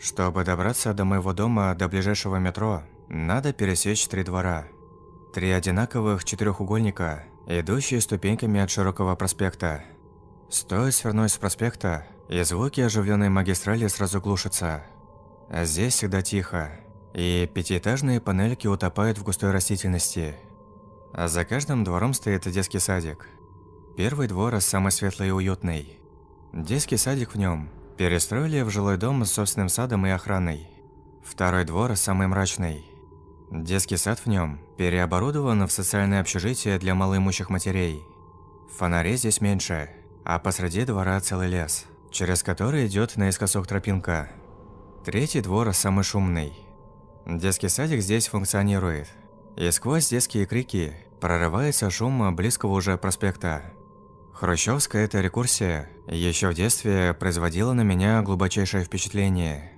Чтобы добраться до моего дома, до ближайшего метро, надо пересечь три двора. Три одинаковых четырехугольника, идущие ступеньками от широкого проспекта. Стоит свернуть с проспекта, и звуки оживленной магистрали сразу глушатся. здесь всегда тихо, и пятиэтажные панельки утопают в густой растительности. А за каждым двором стоит детский садик. Первый двор самый светлый и уютный. Детский садик в нем Перестроили в жилой дом с собственным садом и охраной. Второй двор самый мрачный. Детский сад в нем переоборудован в социальное общежитие для малоимущих матерей. Фонарей здесь меньше, а посреди двора целый лес, через который идет наискосок тропинка. Третий двор самый шумный. Детский садик здесь функционирует. И сквозь детские крики прорывается шум близкого уже проспекта. Хрущевская эта рекурсия еще в детстве производила на меня глубочайшее впечатление.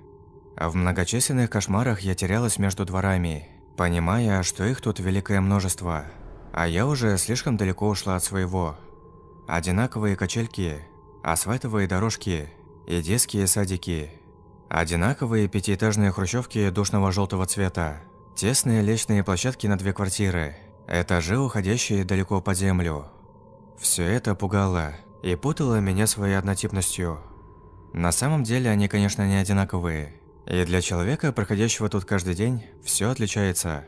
в многочисленных кошмарах я терялась между дворами, понимая, что их тут великое множество, а я уже слишком далеко ушла от своего. Одинаковые качельки, асфальтовые дорожки и детские садики. Одинаковые пятиэтажные хрущевки душного желтого цвета. Тесные лечные площадки на две квартиры. Этажи, уходящие далеко под землю. Все это пугало и путало меня своей однотипностью. На самом деле они, конечно, не одинаковые. И для человека, проходящего тут каждый день, все отличается.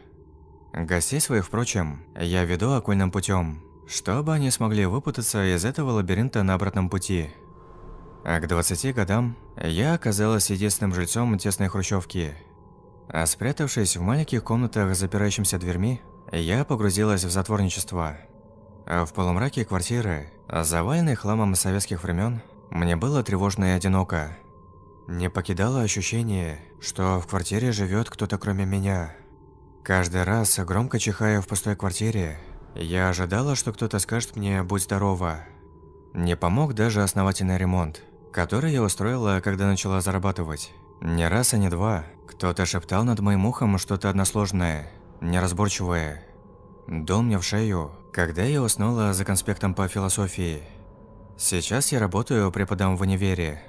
Гостей своих, впрочем, я веду окольным путем, чтобы они смогли выпутаться из этого лабиринта на обратном пути. А к 20 годам я оказалась единственным жильцом тесной хрущевки. А спрятавшись в маленьких комнатах с запирающимися дверьми, я погрузилась в затворничество – а в полумраке квартиры, заваленной хламом советских времен, мне было тревожно и одиноко. Не покидало ощущение, что в квартире живет кто-то кроме меня. Каждый раз, громко чихая в пустой квартире, я ожидала, что кто-то скажет мне «будь здорова». Не помог даже основательный ремонт, который я устроила, когда начала зарабатывать. Не раз, а не два. Кто-то шептал над моим ухом что-то односложное, неразборчивое. Дул мне в шею, когда я уснула за конспектом по философии. Сейчас я работаю преподом в универе.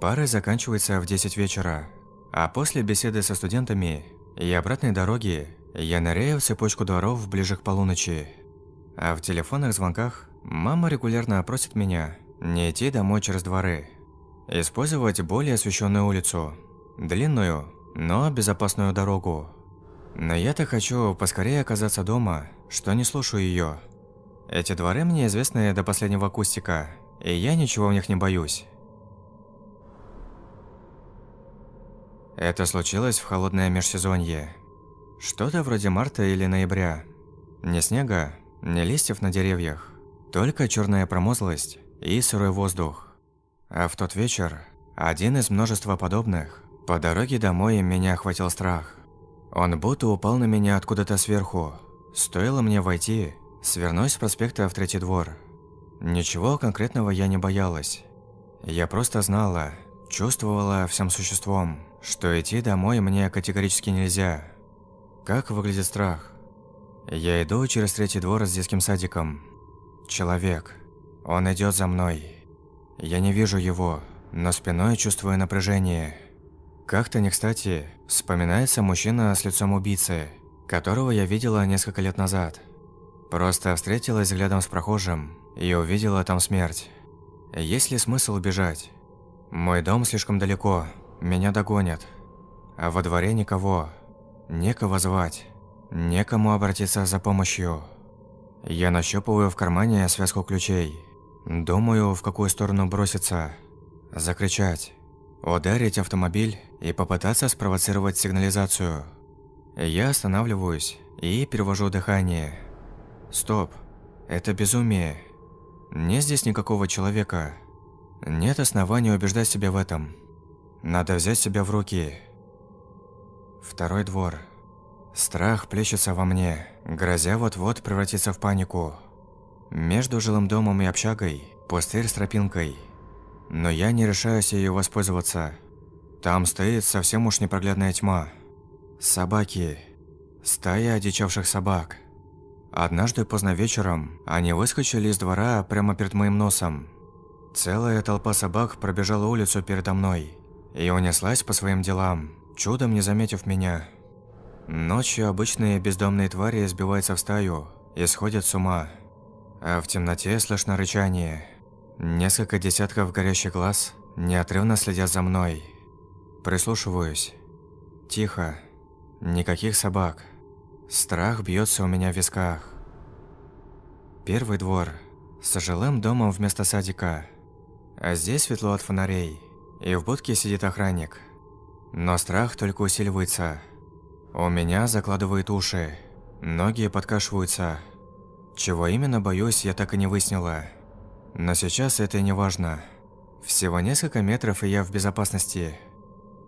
Пары заканчиваются в 10 вечера. А после беседы со студентами и обратной дороги я ныряю в цепочку дворов ближе к полуночи. А в телефонных звонках мама регулярно просит меня не идти домой через дворы. Использовать более освещенную улицу. Длинную, но безопасную дорогу. Но я-то хочу поскорее оказаться дома, что не слушаю ее. Эти дворы мне известны до последнего акустика, и я ничего в них не боюсь. Это случилось в холодное межсезонье. Что-то вроде марта или ноября. Ни снега, ни листьев на деревьях, только черная промозлость и сырой воздух. А в тот вечер, один из множества подобных, по дороге домой меня охватил страх – он будто упал на меня откуда-то сверху. Стоило мне войти, свернусь с проспекта в третий двор. Ничего конкретного я не боялась. Я просто знала, чувствовала всем существом, что идти домой мне категорически нельзя. Как выглядит страх? Я иду через третий двор с детским садиком. Человек. Он идет за мной. Я не вижу его, но спиной чувствую напряжение. Как-то не кстати, вспоминается мужчина с лицом убийцы, которого я видела несколько лет назад. Просто встретилась взглядом с прохожим и увидела там смерть. Есть ли смысл убежать? Мой дом слишком далеко, меня догонят. А во дворе никого. Некого звать. Некому обратиться за помощью. Я нащупываю в кармане связку ключей. Думаю, в какую сторону броситься. Закричать ударить автомобиль и попытаться спровоцировать сигнализацию. Я останавливаюсь и перевожу дыхание. Стоп, это безумие. Нет здесь никакого человека. Нет оснований убеждать себя в этом. Надо взять себя в руки. Второй двор. Страх плещется во мне, грозя вот-вот превратиться в панику. Между жилым домом и общагой – пустырь с тропинкой – но я не решаюсь ее воспользоваться. Там стоит совсем уж непроглядная тьма. Собаки. Стая одичавших собак. Однажды поздно вечером они выскочили из двора прямо перед моим носом. Целая толпа собак пробежала улицу передо мной и унеслась по своим делам, чудом не заметив меня. Ночью обычные бездомные твари сбиваются в стаю и сходят с ума, а в темноте слышно рычание – Несколько десятков горящих глаз неотрывно следят за мной. Прислушиваюсь. Тихо. Никаких собак. Страх бьется у меня в висках. Первый двор с жилым домом вместо садика. А здесь светло от фонарей, и в будке сидит охранник. Но страх только усиливается. У меня закладывают уши, ноги подкашиваются. Чего именно боюсь, я так и не выяснила. Но сейчас это не важно. Всего несколько метров, и я в безопасности.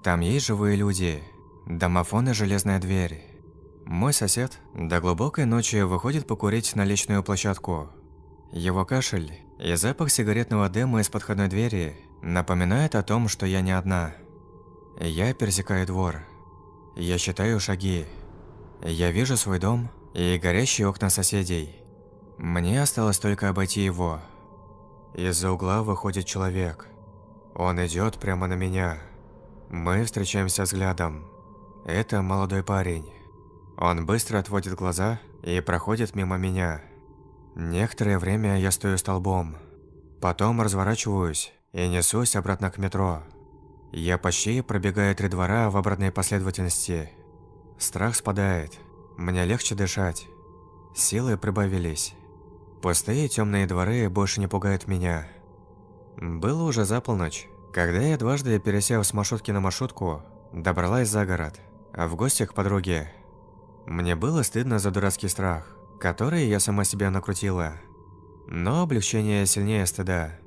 Там есть живые люди, домофон и железная дверь. Мой сосед до глубокой ночи выходит покурить на личную площадку. Его кашель и запах сигаретного дыма из подходной двери напоминает о том, что я не одна. Я пересекаю двор. Я считаю шаги. Я вижу свой дом и горящие окна соседей. Мне осталось только обойти его. Из-за угла выходит человек. Он идет прямо на меня. Мы встречаемся взглядом. Это молодой парень. Он быстро отводит глаза и проходит мимо меня. Некоторое время я стою столбом. Потом разворачиваюсь и несусь обратно к метро. Я почти пробегаю три двора в обратной последовательности. Страх спадает. Мне легче дышать. Силы прибавились. Пустые темные дворы больше не пугают меня. Было уже за полночь, когда я дважды, пересев с маршрутки на маршрутку, добралась за город, а в гости к подруге. Мне было стыдно за дурацкий страх, который я сама себя накрутила. Но облегчение сильнее стыда.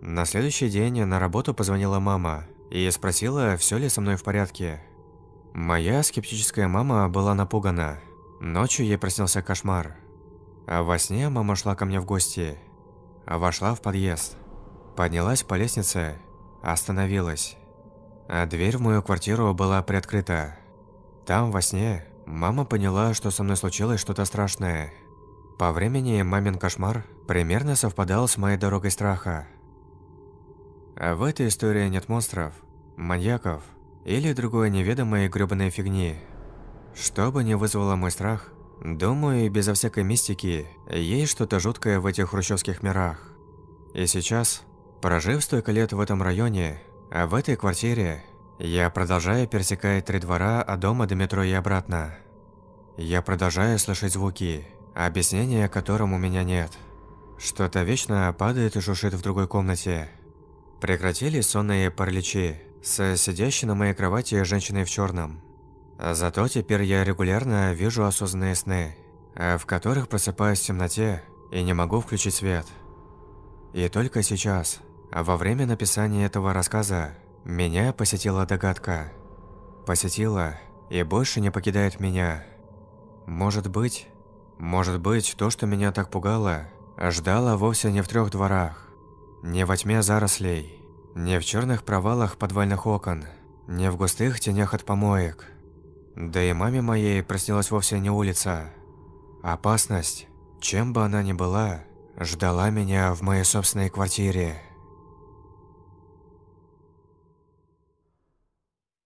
На следующий день на работу позвонила мама и спросила, все ли со мной в порядке. Моя скептическая мама была напугана Ночью ей проснился кошмар. А во сне мама шла ко мне в гости, вошла в подъезд. Поднялась по лестнице, остановилась. А дверь в мою квартиру была приоткрыта. Там, во сне, мама поняла, что со мной случилось что-то страшное. По времени мамин кошмар примерно совпадал с моей дорогой страха. А в этой истории нет монстров, маньяков или другой неведомой грёбаной фигни. Что бы ни вызвало мой страх, думаю, безо всякой мистики, есть что-то жуткое в этих хрущевских мирах. И сейчас, прожив столько лет в этом районе, а в этой квартире, я продолжаю пересекать три двора от дома до метро и обратно. Я продолжаю слышать звуки, объяснения которым у меня нет. Что-то вечно падает и шушит в другой комнате. Прекратили сонные параличи с сидящей на моей кровати женщиной в черном. А зато теперь я регулярно вижу осознанные сны, а, в которых просыпаюсь в темноте и не могу включить свет. И только сейчас, во время написания этого рассказа, меня посетила догадка. Посетила и больше не покидает меня. Может быть, может быть, то, что меня так пугало, ждало вовсе не в трех дворах, не во тьме зарослей, не в черных провалах подвальных окон, не в густых тенях от помоек – да и маме моей проснилась вовсе не улица. Опасность, чем бы она ни была, ждала меня в моей собственной квартире.